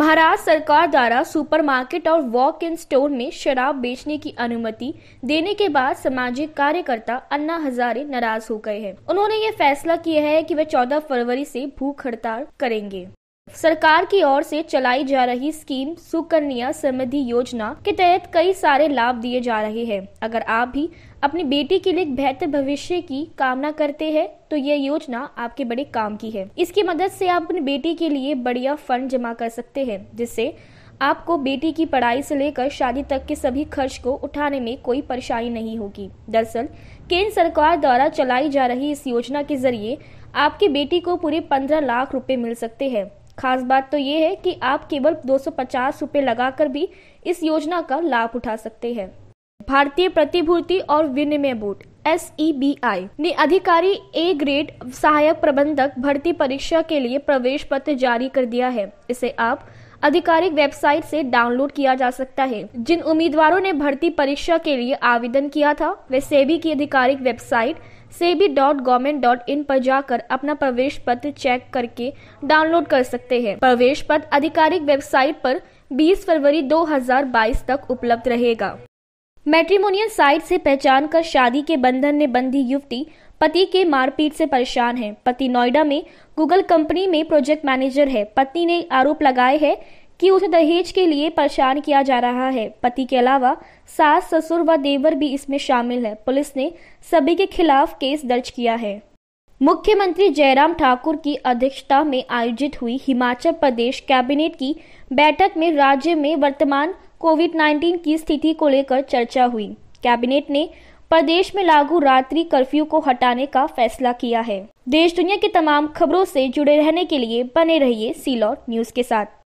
महाराष्ट्र सरकार द्वारा सुपरमार्केट और वॉक इन स्टोर में शराब बेचने की अनुमति देने के बाद सामाजिक कार्यकर्ता अन्ना हजारे नाराज हो गए हैं उन्होंने ये फैसला किया है कि वे 14 फरवरी से भूख हड़ताल करेंगे सरकार की ओर से चलाई जा रही स्कीम सुकन्या समृद्धि योजना के तहत कई सारे लाभ दिए जा रहे हैं अगर आप भी अपनी बेटी के लिए बेहतर भविष्य की कामना करते हैं तो यह योजना आपके बड़े काम की है इसकी मदद से आप अपनी बेटी के लिए बढ़िया फंड जमा कर सकते हैं जिससे आपको बेटी की पढ़ाई से लेकर शादी तक के सभी खर्च को उठाने में कोई परेशानी नहीं होगी दरअसल केंद्र सरकार द्वारा चलाई जा रही इस योजना के जरिए आपकी बेटी को पूरे पंद्रह लाख रुपए मिल सकते हैं खास बात तो ये है कि आप केवल दो सौ पचास लगाकर भी इस योजना का लाभ उठा सकते हैं भारतीय प्रतिभूति और विनिमय बोर्ड एस ने अधिकारी ए ग्रेड सहायक प्रबंधक भर्ती परीक्षा के लिए प्रवेश पत्र जारी कर दिया है इसे आप आधिकारिक वेबसाइट से डाउनलोड किया जा सकता है जिन उम्मीदवारों ने भर्ती परीक्षा के लिए आवेदन किया था वे सेबी की आधिकारिक website SEBI dot government dot in पर जाकर अपना प्रवेश पत्र चेक करके डाउनलोड कर सकते हैं प्रवेश पत्र आधिकारिक वेबसाइट पर 20 फरवरी 2022 तक उपलब्ध रहेगा मेट्रीमोनियल साइट से पहचान कर शादी के बंधन में बंधी युवती पति के मारपीट से परेशान है पति नोएडा में गूगल कंपनी में प्रोजेक्ट मैनेजर है पत्नी ने आरोप लगाए है कि उसे दहेज के लिए परेशान किया जा रहा है पति के अलावा सास ससुर व देवर भी इसमें शामिल है पुलिस ने सभी के खिलाफ केस दर्ज किया है मुख्यमंत्री जयराम ठाकुर की अध्यक्षता में आयोजित हुई हिमाचल प्रदेश कैबिनेट की बैठक में राज्य में वर्तमान कोविड 19 की स्थिति को लेकर चर्चा हुई कैबिनेट ने प्रदेश में लागू रात्रि कर्फ्यू को हटाने का फैसला किया है देश दुनिया की तमाम खबरों से जुड़े रहने के लिए बने रहिए सीलॉट न्यूज के साथ